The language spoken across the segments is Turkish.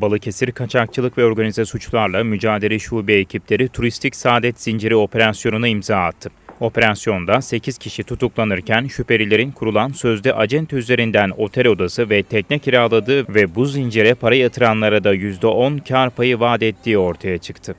Balıkesir Kaçakçılık ve Organize Suçlarla Mücadele Şube ekipleri turistik saadet zinciri operasyonuna imza attı. Operasyonda 8 kişi tutuklanırken şüphelilerin kurulan sözde acente üzerinden otel odası ve tekne kiraladığı ve bu zincire para yatıranlara da %10 kar payı vaat ettiği ortaya çıktı.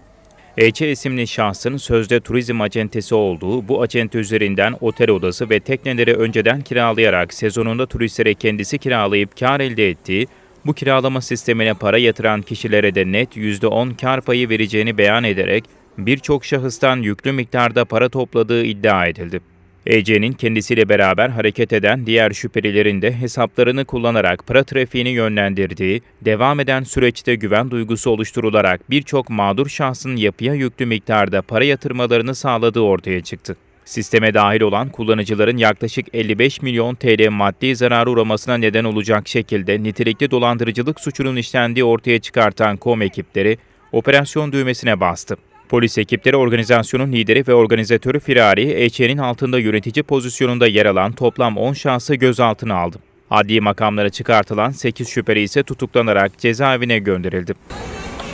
Ece isimli şahsın sözde turizm acentesi olduğu bu acente üzerinden otel odası ve tekneleri önceden kiralayarak sezonunda turistlere kendisi kiralayıp kar elde ettiği bu kiralama sistemine para yatıran kişilere de net %10 kar payı vereceğini beyan ederek birçok şahıstan yüklü miktarda para topladığı iddia edildi. Ece'nin kendisiyle beraber hareket eden diğer şüphelilerin de hesaplarını kullanarak para trafiğini yönlendirdiği, devam eden süreçte güven duygusu oluşturularak birçok mağdur şahsın yapıya yüklü miktarda para yatırmalarını sağladığı ortaya çıktı. Sisteme dahil olan kullanıcıların yaklaşık 55 milyon TL maddi zarar uğramasına neden olacak şekilde nitelikli dolandırıcılık suçunun işlendiği ortaya çıkartan KOM ekipleri operasyon düğmesine bastı. Polis ekipleri organizasyonun lideri ve organizatörü Firari, EÇ'nin altında yönetici pozisyonunda yer alan toplam 10 şahsı gözaltına aldı. Adli makamlara çıkartılan 8 şüpheli ise tutuklanarak cezaevine gönderildi.